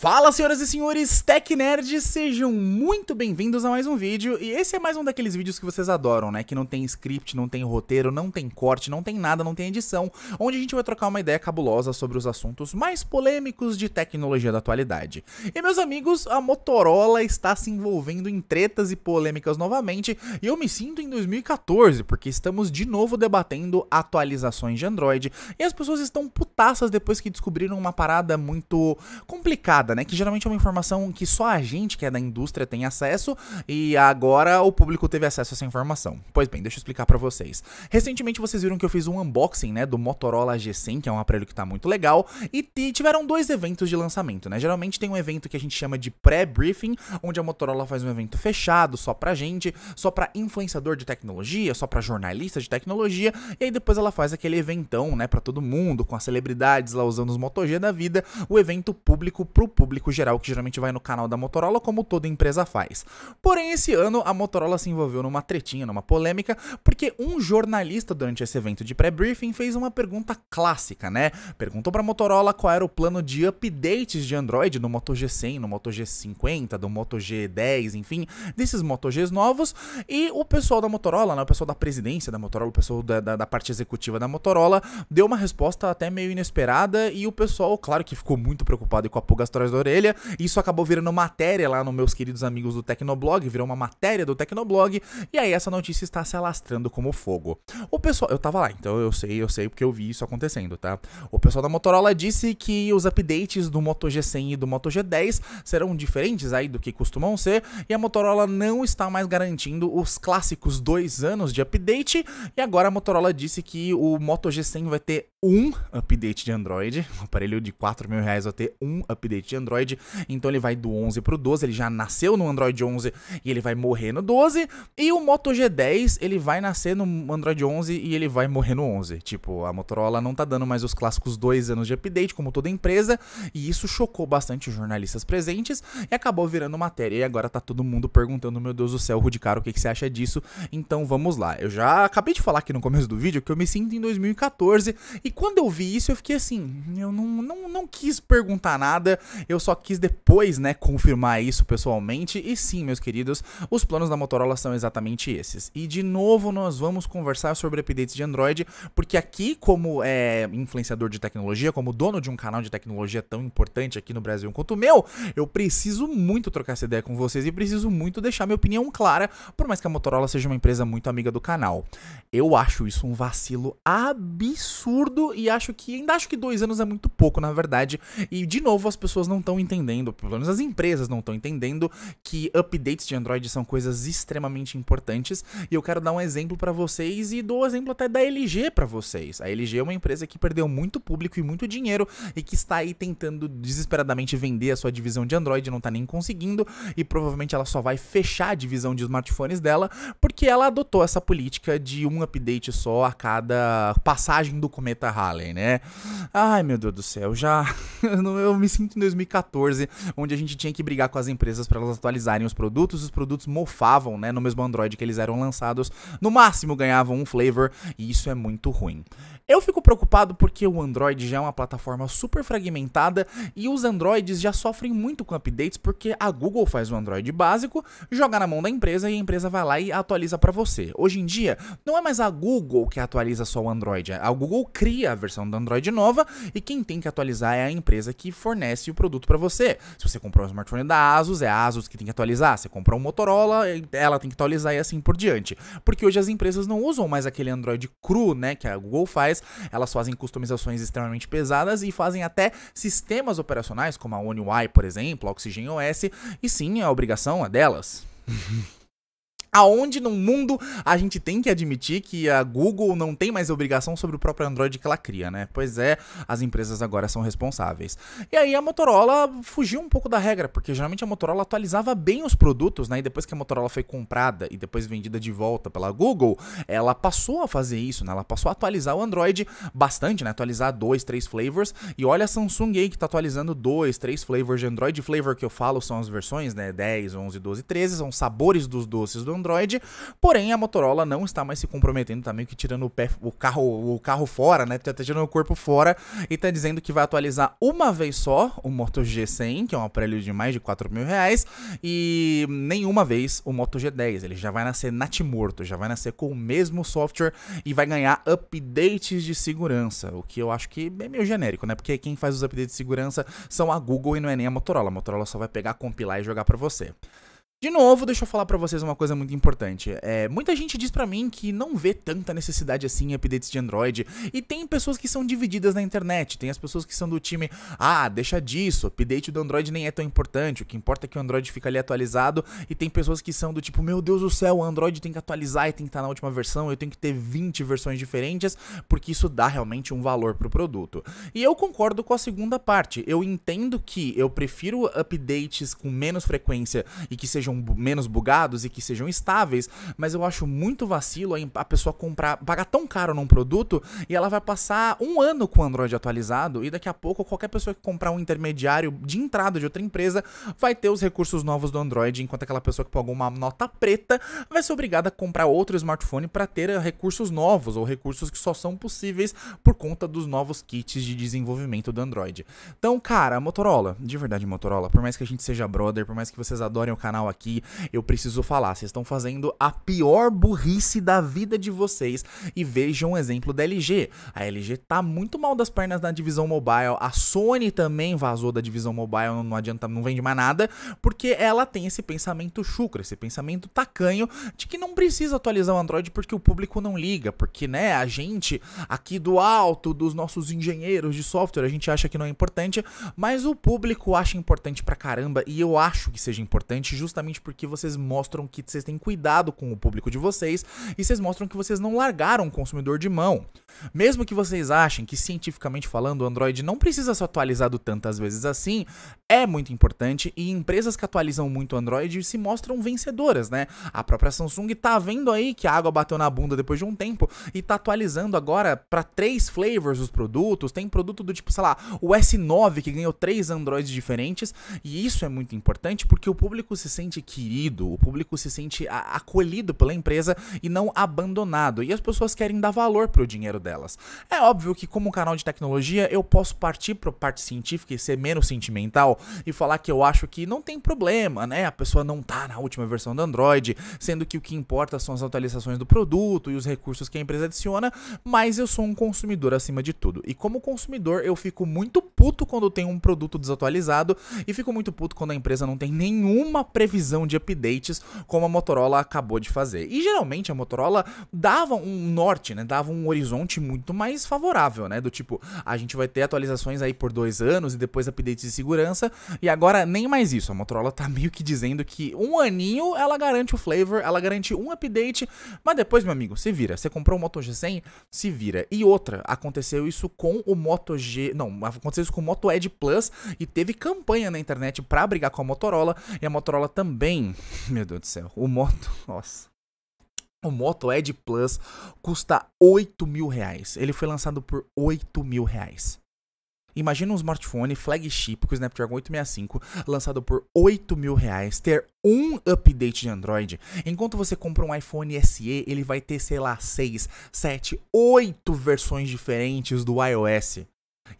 Fala senhoras e senhores, Tech Nerds, sejam muito bem-vindos a mais um vídeo E esse é mais um daqueles vídeos que vocês adoram, né? Que não tem script, não tem roteiro, não tem corte, não tem nada, não tem edição Onde a gente vai trocar uma ideia cabulosa sobre os assuntos mais polêmicos de tecnologia da atualidade E meus amigos, a Motorola está se envolvendo em tretas e polêmicas novamente E eu me sinto em 2014, porque estamos de novo debatendo atualizações de Android E as pessoas estão putaças depois que descobriram uma parada muito complicada né? Que geralmente é uma informação que só a gente que é da indústria tem acesso e agora o público teve acesso a essa informação. Pois bem, deixa eu explicar para vocês. Recentemente vocês viram que eu fiz um unboxing, né, do Motorola G100, que é um aparelho que tá muito legal, e tiveram dois eventos de lançamento, né? Geralmente tem um evento que a gente chama de pré-briefing, onde a Motorola faz um evento fechado só pra gente, só pra influenciador de tecnologia, só pra jornalista de tecnologia, e aí depois ela faz aquele eventão, né, para todo mundo, com as celebridades lá usando os Moto G da vida, o evento público pro público geral que geralmente vai no canal da Motorola, como toda empresa faz. Porém, esse ano a Motorola se envolveu numa tretinha, numa polêmica, porque um jornalista durante esse evento de pré-briefing fez uma pergunta clássica, né? Perguntou para a Motorola qual era o plano de updates de Android no Moto G100, no Moto G50, do Moto G10, enfim, desses Moto Gs novos, e o pessoal da Motorola, né, o pessoal da presidência da Motorola, o pessoal da, da, da parte executiva da Motorola, deu uma resposta até meio inesperada e o pessoal, claro que ficou muito preocupado com a pulga atrás da orelha. Isso acabou virando matéria lá nos meus queridos amigos do Tecnoblog, virou uma matéria do Tecnoblog, e aí essa notícia está se alastrando como fogo. O pessoal, eu tava lá, então eu sei, eu sei porque eu vi isso acontecendo, tá? O pessoal da Motorola disse que os updates do Moto G100 e do Moto G10 serão diferentes aí do que costumam ser, e a Motorola não está mais garantindo os clássicos dois anos de update, e agora a Motorola disse que o Moto G100 vai ter um update de Android, um aparelho de 4 mil reais vai ter um update de Android, então ele vai do 11 pro 12, ele já nasceu no Android 11 e ele vai morrer no 12, e o Moto G10 ele vai nascer no Android 11 e ele vai morrer no 11, tipo, a Motorola não tá dando mais os clássicos dois anos de update, como toda empresa, e isso chocou bastante os jornalistas presentes e acabou virando matéria, e agora tá todo mundo perguntando, meu Deus do céu, Rudicaro, o que, que você acha disso? Então vamos lá, eu já acabei de falar aqui no começo do vídeo que eu me sinto em 2014 e quando eu vi isso, eu fiquei assim, eu não, não, não quis perguntar nada, eu só quis depois, né, confirmar isso pessoalmente. E sim, meus queridos, os planos da Motorola são exatamente esses. E de novo, nós vamos conversar sobre updates de Android, porque aqui, como é, influenciador de tecnologia, como dono de um canal de tecnologia tão importante aqui no Brasil quanto o meu, eu preciso muito trocar essa ideia com vocês e preciso muito deixar minha opinião clara, por mais que a Motorola seja uma empresa muito amiga do canal. Eu acho isso um vacilo absurdo rápido e acho que ainda acho que dois anos é muito pouco, na verdade. E de novo as pessoas não estão entendendo, pelo menos as empresas não estão entendendo que updates de Android são coisas extremamente importantes. E eu quero dar um exemplo para vocês e dou um exemplo até da LG para vocês. A LG é uma empresa que perdeu muito público e muito dinheiro e que está aí tentando desesperadamente vender a sua divisão de Android, não está nem conseguindo e provavelmente ela só vai fechar a divisão de smartphones dela porque ela adotou essa política de um update só a cada passagem do cometa Monica Halley, né? Ai, meu Deus do céu, já eu me sinto em 2014, onde a gente tinha que brigar com as empresas para elas atualizarem os produtos, os produtos mofavam, né, no mesmo Android que eles eram lançados, no máximo ganhavam um flavor, e isso é muito ruim. Eu fico preocupado porque o Android já é uma plataforma super fragmentada e os Androids já sofrem muito com updates porque a Google faz o Android básico, joga na mão da empresa e a empresa vai lá e atualiza para você. Hoje em dia, não é mais a Google que atualiza só o Android, a Google cria a versão do Android nova e quem tem que atualizar é a empresa que fornece o produto para você. Se você comprou um smartphone da Asus, é a Asus que tem que atualizar. Se comprou um Motorola, é, ela tem que atualizar e assim por diante. Porque hoje as empresas não usam mais aquele Android cru, né, que a Google faz elas fazem customizações extremamente pesadas e fazem até sistemas operacionais, como a One UI, por exemplo, a Oxygen OS, e sim, é a obrigação é delas. aonde no mundo a gente tem que admitir que a Google não tem mais obrigação sobre o próprio Android que ela cria, né? Pois é, as empresas agora são responsáveis. E aí a Motorola fugiu um pouco da regra, porque geralmente a Motorola atualizava bem os produtos, né? E depois que a Motorola foi comprada e depois vendida de volta pela Google, ela passou a fazer isso, né? Ela passou a atualizar o Android bastante, né? Atualizar dois, três flavors. E olha a Samsung aí que tá atualizando dois, três flavors de Android. Flavor que eu falo são as versões, né? 10, 11, 12, 13, são sabores dos doces do Android. Porém, a Motorola não está mais se comprometendo, tá meio que tirando o, pé, o, carro, o carro fora, né? Tá tirando o corpo fora e tá dizendo que vai atualizar uma vez só o Moto G100, que é um aparelho de mais de 4 mil reais, e nenhuma vez o Moto G10. Ele já vai nascer natimorto, já vai nascer com o mesmo software e vai ganhar updates de segurança, o que eu acho que é meio genérico, né? Porque quem faz os updates de segurança são a Google e não é nem a Motorola. A Motorola só vai pegar, compilar e jogar para você. De novo, deixa eu falar para vocês uma coisa muito importante. É, muita gente diz para mim que não vê tanta necessidade assim em updates de Android, e tem pessoas que são divididas na internet, tem as pessoas que são do time, ah, deixa disso, update do Android nem é tão importante, o que importa é que o Android fica ali atualizado, e tem pessoas que são do tipo, meu Deus do céu, o Android tem que atualizar e tem que estar na última versão, eu tenho que ter 20 versões diferentes, porque isso dá realmente um valor pro produto. E eu concordo com a segunda parte, eu entendo que eu prefiro updates com menos frequência e que sejam sejam menos bugados e que sejam estáveis, mas eu acho muito vacilo a pessoa comprar, pagar tão caro num produto e ela vai passar um ano com o Android atualizado e daqui a pouco qualquer pessoa que comprar um intermediário de entrada de outra empresa vai ter os recursos novos do Android, enquanto aquela pessoa que pagou uma nota preta vai ser obrigada a comprar outro smartphone para ter eh, recursos novos ou recursos que só são possíveis por conta dos novos kits de desenvolvimento do Android. Então, cara, Motorola, de verdade, Motorola, por mais que a gente seja brother, por mais que vocês adorem o canal aqui, aqui, eu preciso falar. Vocês estão fazendo a pior burrice da vida de vocês. E vejam um exemplo da LG. A LG tá muito mal das pernas na divisão mobile. A Sony também vazou da divisão mobile, não adianta, não vende mais nada, porque ela tem esse pensamento chucro, esse pensamento tacanho de que não precisa atualizar o Android porque o público não liga, porque né, a gente aqui do alto dos nossos engenheiros de software, a gente acha que não é importante, mas o público acha importante pra caramba e eu acho que seja importante justamente justamente porque vocês mostram que vocês têm cuidado com o público de vocês e vocês mostram que vocês não largaram o consumidor de mão. Mesmo que vocês achem que cientificamente falando o Android não precisa ser atualizado tantas vezes assim, é muito importante e empresas que atualizam muito o Android se mostram vencedoras, né? A própria Samsung tá vendo aí que a água bateu na bunda depois de um tempo e tá atualizando agora para três flavors os produtos. Tem produto do tipo, sei lá, o S9 que ganhou três Androids diferentes e isso é muito importante porque o público se sente sente querido, o público se sente acolhido pela empresa e não abandonado. E as pessoas querem dar valor para o dinheiro delas. É óbvio que, como canal de tecnologia, eu posso partir para parte científica e ser menos sentimental e falar que eu acho que não tem problema, né? A pessoa não tá na última versão do Android, sendo que o que importa são as atualizações do produto e os recursos que a empresa adiciona, mas eu sou um consumidor acima de tudo. E como consumidor, eu fico muito puto quando tem um produto desatualizado e fico muito puto quando a empresa não tem nenhuma previsão de updates como a Motorola acabou de fazer. E geralmente a Motorola dava um norte, né? Dava um horizonte muito mais favorável, né? Do tipo, a gente vai ter atualizações aí por dois anos e depois updates de segurança. E agora nem mais isso. A Motorola tá meio que dizendo que um aninho ela garante o flavor, ela garante um update, mas depois, meu amigo, se vira. Você comprou o Moto G100, se vira. E outra, aconteceu isso com o Moto G, não, aconteceu isso com o Moto Edge Plus e teve campanha na internet para brigar com a Motorola e a Motorola também também, meu Deus do céu, o Moto, nossa. O Moto Edge Plus custa 8 mil reais. Ele foi lançado por 8 mil reais. Imagina um smartphone flagship com o Snapdragon 865 lançado por 8 mil reais ter um update de Android, enquanto você compra um iPhone SE, ele vai ter, sei lá, 6, 7, 8 versões diferentes do iOS.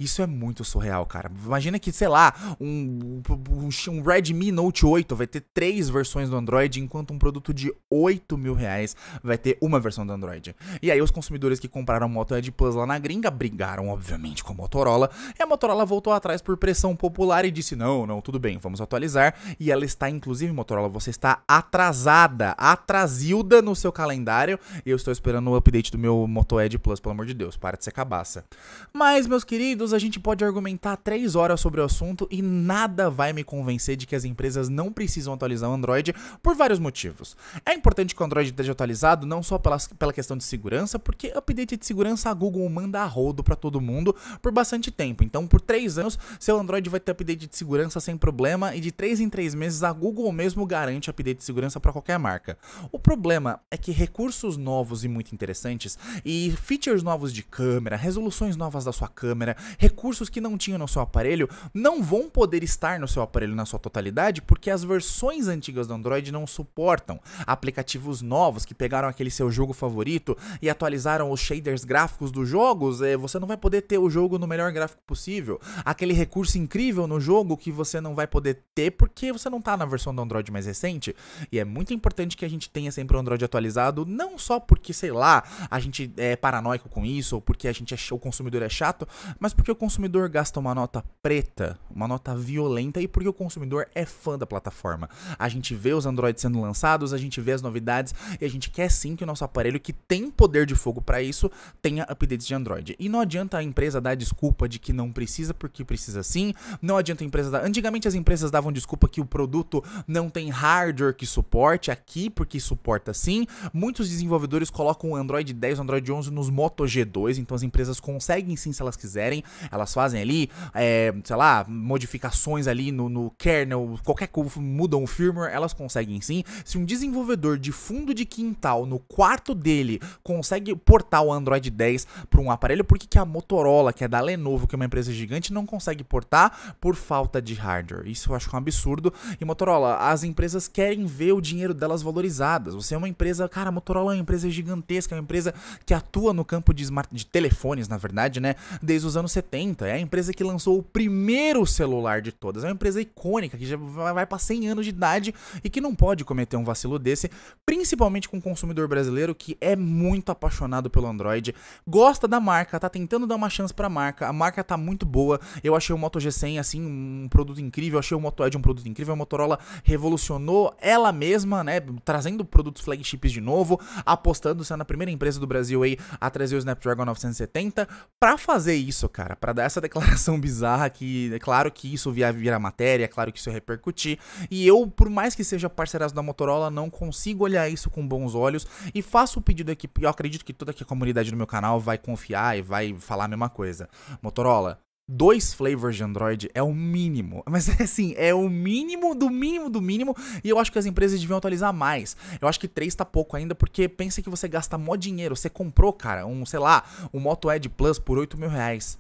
Isso é muito surreal, cara. Imagina que, sei lá, um, um, um, Redmi Note 8 vai ter três versões do Android, enquanto um produto de 8 mil reais vai ter uma versão do Android. E aí os consumidores que compraram o Moto Edge Plus lá na gringa brigaram, obviamente, com a Motorola, e a Motorola voltou atrás por pressão popular e disse, não, não, tudo bem, vamos atualizar. E ela está, inclusive, Motorola, você está atrasada, atrasilda no seu calendário, e eu estou esperando o update do meu Moto Edge Plus, pelo amor de Deus, para de ser cabaça. Mas, meus queridos, a gente pode argumentar três horas sobre o assunto e nada vai me convencer de que as empresas não precisam atualizar o Android por vários motivos. É importante que o Android esteja atualizado não só pela, pela questão de segurança, porque update de segurança a Google manda a rodo para todo mundo por bastante tempo. Então, por três anos, seu Android vai ter update de segurança sem problema e de três em três meses a Google mesmo garante update de segurança para qualquer marca. O problema é que recursos novos e muito interessantes e features novos de câmera, resoluções novas da sua câmera, recursos que não tinha no seu aparelho não vão poder estar no seu aparelho na sua totalidade, porque as versões antigas do Android não suportam. Aplicativos novos que pegaram aquele seu jogo favorito e atualizaram os shaders gráficos dos jogos, eh, você não vai poder ter o jogo no melhor gráfico possível. Aquele recurso incrível no jogo que você não vai poder ter porque você não está na versão do Android mais recente. E é muito importante que a gente tenha sempre o Android atualizado, não só porque, sei lá, a gente é paranoico com isso, ou porque a gente é, o consumidor é chato, mas porque o consumidor gasta uma nota preta, uma nota violenta, e porque o consumidor é fã da plataforma. A gente vê os Androids sendo lançados, a gente vê as novidades, e a gente quer sim que o nosso aparelho, que tem poder de fogo para isso, tenha updates de Android. E não adianta a empresa dar desculpa de que não precisa, porque precisa sim. Não adianta a empresa dar. Antigamente as empresas davam desculpa que o produto não tem hardware que suporte aqui, porque suporta sim. Muitos desenvolvedores colocam o Android 10, o Android 11 nos Moto G2, então as empresas conseguem sim se elas quiserem elas fazem ali, é, sei lá, modificações ali no, no kernel, qualquer coisa, mudam o firmware, elas conseguem sim. Se um desenvolvedor de fundo de quintal no quarto dele consegue portar o Android 10 para um aparelho, por que, que a Motorola, que é da Lenovo, que é uma empresa gigante, não consegue portar por falta de hardware? Isso eu acho é um absurdo. E Motorola, as empresas querem ver o dinheiro delas valorizadas. Você é uma empresa, cara, a Motorola é uma empresa gigantesca, é uma empresa que atua no campo de, smart, de telefones, na verdade, né? Desde os anos 70, é a empresa que lançou o primeiro celular de todas. É uma empresa icônica que já vai para 100 anos de idade e que não pode cometer um vacilo desse, principalmente com o consumidor brasileiro que é muito apaixonado pelo Android, gosta da marca, tá tentando dar uma chance pra marca. A marca tá muito boa. Eu achei o Moto G100 assim um produto incrível, achei o Moto Edge um produto incrível. A Motorola revolucionou ela mesma, né, trazendo produtos flagships de novo, apostando sendo a primeira empresa do Brasil aí a trazer o Snapdragon 970 para fazer isso, cara, para dar essa declaração bizarra que é claro que isso via virar matéria, é claro que isso vai repercutir. E eu, por mais que seja parceiraço da Motorola, não consigo olhar isso com bons olhos e faço o pedido aqui, eu acredito que toda a comunidade do meu canal vai confiar e vai falar a mesma coisa. Motorola, dois flavors de Android é o mínimo. Mas é assim, é o mínimo do mínimo do mínimo. E eu acho que as empresas deviam atualizar mais. Eu acho que três tá pouco ainda, porque pensa que você gasta mó dinheiro. Você comprou, cara, um, sei lá, um Moto Edge Plus por 8 mil reais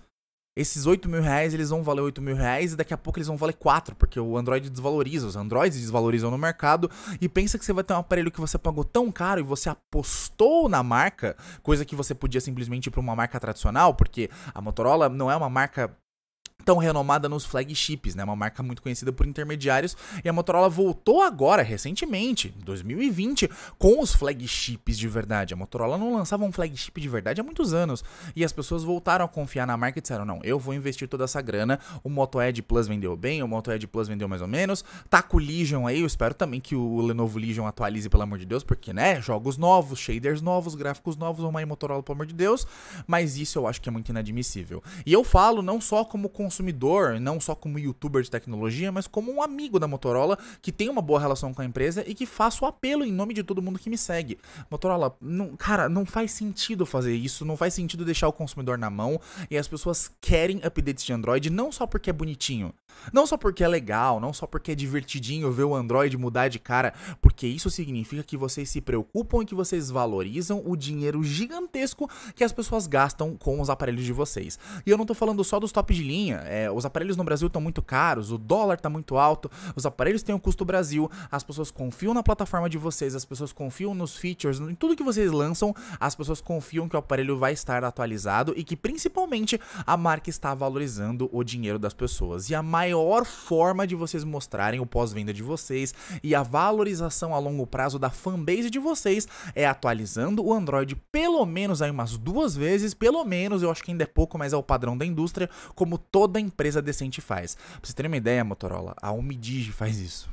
esses 8 mil reais eles vão valer 8 mil reais e daqui a pouco eles vão valer 4, porque o Android desvaloriza, os Androids desvalorizam no mercado. E pensa que você vai ter um aparelho que você pagou tão caro e você apostou na marca, coisa que você podia simplesmente ir para uma marca tradicional, porque a Motorola não é uma marca tão renomada nos flagships, né? Uma marca muito conhecida por intermediários. E a Motorola voltou agora, recentemente, 2020, com os flagships de verdade. A Motorola não lançava um flagship de verdade há muitos anos. E as pessoas voltaram a confiar na marca e disseram: não, eu vou investir toda essa grana. O Moto Edge Plus vendeu bem, o Moto Edge Plus vendeu mais ou menos. Tá com o Legion aí, eu espero também que o Lenovo Legion atualize, pelo amor de Deus, porque, né? Jogos novos, shaders novos, gráficos novos, uma aí Motorola, pelo amor de Deus. Mas isso eu acho que é muito inadmissível. E eu falo não só como consumidor consumidor, não só como youtuber de tecnologia, mas como um amigo da Motorola que tem uma boa relação com a empresa e que faça o apelo em nome de todo mundo que me segue. Motorola, não, cara, não faz sentido fazer isso, não faz sentido deixar o consumidor na mão e as pessoas querem updates de Android não só porque é bonitinho, não só porque é legal, não só porque é divertidinho ver o Android mudar de cara, porque isso significa que vocês se preocupam e que vocês valorizam o dinheiro gigantesco que as pessoas gastam com os aparelhos de vocês. E eu não tô falando só dos top de linha, é, os aparelhos no Brasil estão muito caros, o dólar está muito alto, os aparelhos têm o um custo Brasil, as pessoas confiam na plataforma de vocês, as pessoas confiam nos features, em tudo que vocês lançam, as pessoas confiam que o aparelho vai estar atualizado e que principalmente a marca está valorizando o dinheiro das pessoas. E a maior forma de vocês mostrarem o pós-venda de vocês e a valorização a longo prazo da fanbase de vocês é atualizando o Android pelo menos aí umas duas vezes, pelo menos, eu acho que ainda é pouco, mas é o padrão da indústria, como todo toda empresa decente faz. Pra você ter uma ideia, Motorola, a Omidigi faz isso.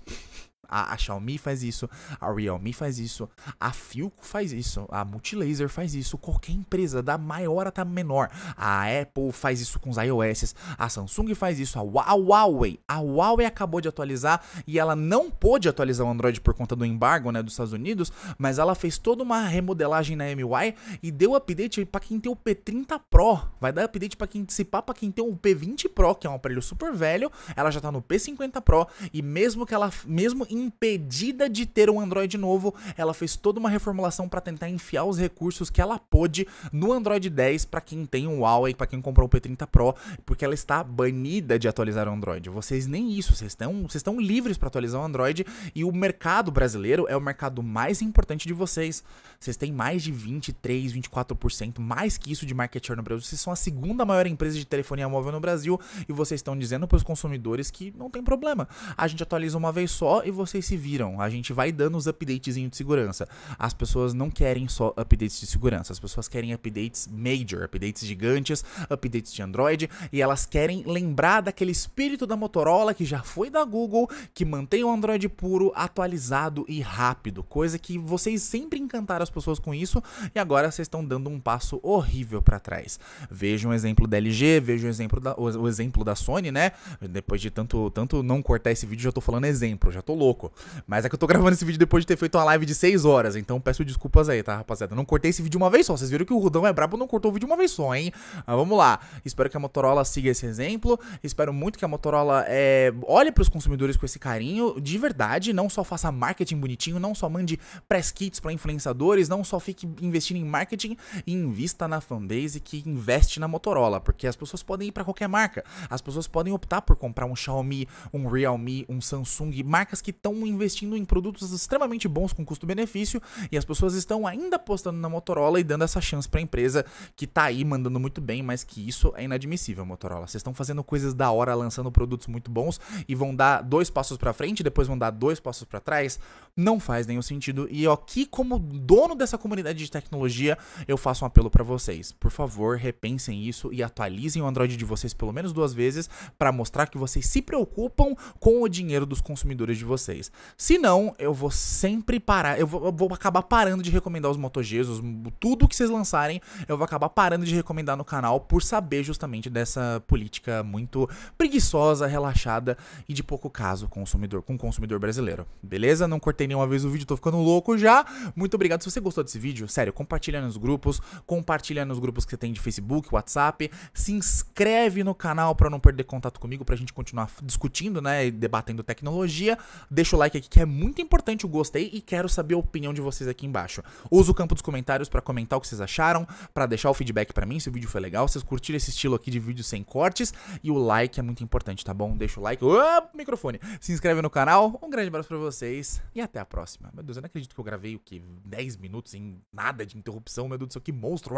A, a, Xiaomi faz isso, a Realme faz isso, a Philco faz isso, a Multilaser faz isso, qualquer empresa, da maior até a menor. A Apple faz isso com os iOS, a Samsung faz isso, a, Huawei. A Huawei acabou de atualizar e ela não pôde atualizar o Android por conta do embargo né, dos Estados Unidos, mas ela fez toda uma remodelagem na MY e deu update para quem tem o P30 Pro. Vai dar update para quem antecipar para quem tem o P20 Pro, que é um aparelho super velho. Ela já tá no P50 Pro e mesmo que ela mesmo impedida de ter um Android novo. Ela fez toda uma reformulação para tentar enfiar os recursos que ela pôde no Android 10 para quem tem um Huawei, para quem comprou o P30 Pro, porque ela está banida de atualizar o Android. Vocês nem isso, vocês estão, vocês estão livres para atualizar o Android e o mercado brasileiro é o mercado mais importante de vocês. Vocês têm mais de 23, 24%, mais que isso de market share no Brasil. Vocês são a segunda maior empresa de telefonia móvel no Brasil e vocês estão dizendo para os consumidores que não tem problema. A gente atualiza uma vez só e você vocês se viram. A gente vai dando os updates de segurança. As pessoas não querem só updates de segurança, as pessoas querem updates major, updates gigantes, updates de Android, e elas querem lembrar daquele espírito da Motorola que já foi da Google, que mantém o Android puro, atualizado e rápido. Coisa que vocês sempre encantaram as pessoas com isso e agora vocês estão dando um passo horrível para trás. Veja um exemplo da LG, veja um exemplo da, o, o exemplo da Sony, né? Depois de tanto, tanto não cortar esse vídeo, já tô falando exemplo, já tô louco pouco. Mas é que eu tô gravando esse vídeo depois de ter feito uma live de 6 horas, então peço desculpas aí, tá, rapaziada? não cortei esse vídeo uma vez só. Vocês viram que o Rudão é brabo, não cortou o vídeo uma vez só, hein? Mas ah, vamos lá. Espero que a Motorola siga esse exemplo. Espero muito que a Motorola é, olhe pros consumidores com esse carinho, de verdade. Não só faça marketing bonitinho, não só mande press kits pra influenciadores, não só fique investindo em marketing e invista na fanbase que investe na Motorola, porque as pessoas podem ir para qualquer marca. As pessoas podem optar por comprar um Xiaomi, um Realme, um Samsung, marcas que estão investindo em produtos extremamente bons com custo-benefício e as pessoas estão ainda apostando na Motorola e dando essa chance para a empresa que tá aí mandando muito bem, mas que isso é inadmissível, Motorola. Vocês estão fazendo coisas da hora, lançando produtos muito bons e vão dar dois passos para frente, depois vão dar dois passos para trás. Não faz nenhum sentido. E aqui, como dono dessa comunidade de tecnologia, eu faço um apelo para vocês. Por favor, repensem isso e atualizem o Android de vocês pelo menos duas vezes para mostrar que vocês se preocupam com o dinheiro dos consumidores de vocês vocês. Se não, eu vou sempre parar, eu vou, eu vou acabar parando de recomendar os Moto Gs, os, tudo que vocês lançarem, eu vou acabar parando de recomendar no canal por saber justamente dessa política muito preguiçosa, relaxada e de pouco caso consumidor, com o consumidor brasileiro. Beleza? Não cortei nenhuma vez o vídeo, tô ficando louco já. Muito obrigado se você gostou desse vídeo. Sério, compartilha nos grupos, compartilha nos grupos que você tem de Facebook, WhatsApp, se inscreve no canal para não perder contato comigo pra gente continuar discutindo, né, e debatendo tecnologia. Deixa deixa o like aqui que é muito importante o gostei e quero saber a opinião de vocês aqui embaixo. Usa o campo dos comentários para comentar o que vocês acharam, para deixar o feedback para mim se o vídeo foi legal, se vocês curtiram esse estilo aqui de vídeo sem cortes e o like é muito importante, tá bom? Deixa o like, Opa, microfone, se inscreve no canal, um grande abraço para vocês e até a próxima. Meu Deus, eu não acredito que eu gravei o que 10 minutos em nada de interrupção, meu Deus do céu, que monstro.